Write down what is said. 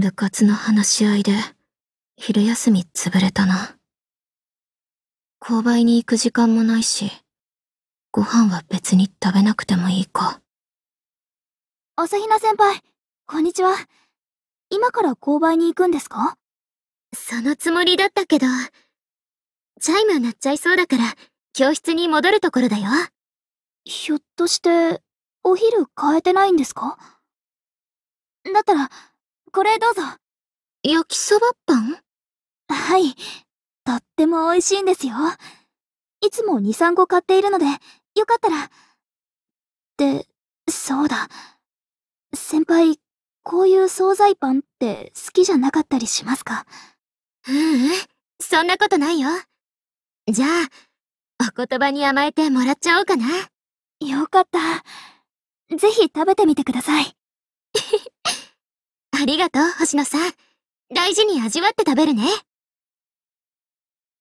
部活の話し合いで、昼休み潰れたな。購買に行く時間もないし、ご飯は別に食べなくてもいいか。朝比奈先輩、こんにちは。今から購買に行くんですかそのつもりだったけど、チャイム鳴っちゃいそうだから、教室に戻るところだよ。ひょっとして、お昼変えてないんですかだったら、これどうぞ。焼きそばパンはい。とっても美味しいんですよ。いつも2、3個買っているので、よかったら。って、そうだ。先輩、こういう惣菜パンって好きじゃなかったりしますかううん、そんなことないよ。じゃあ、お言葉に甘えてもらっちゃおうかな。よかった。ぜひ食べてみてください。ありがとう、星野さん。大事に味わって食べるね。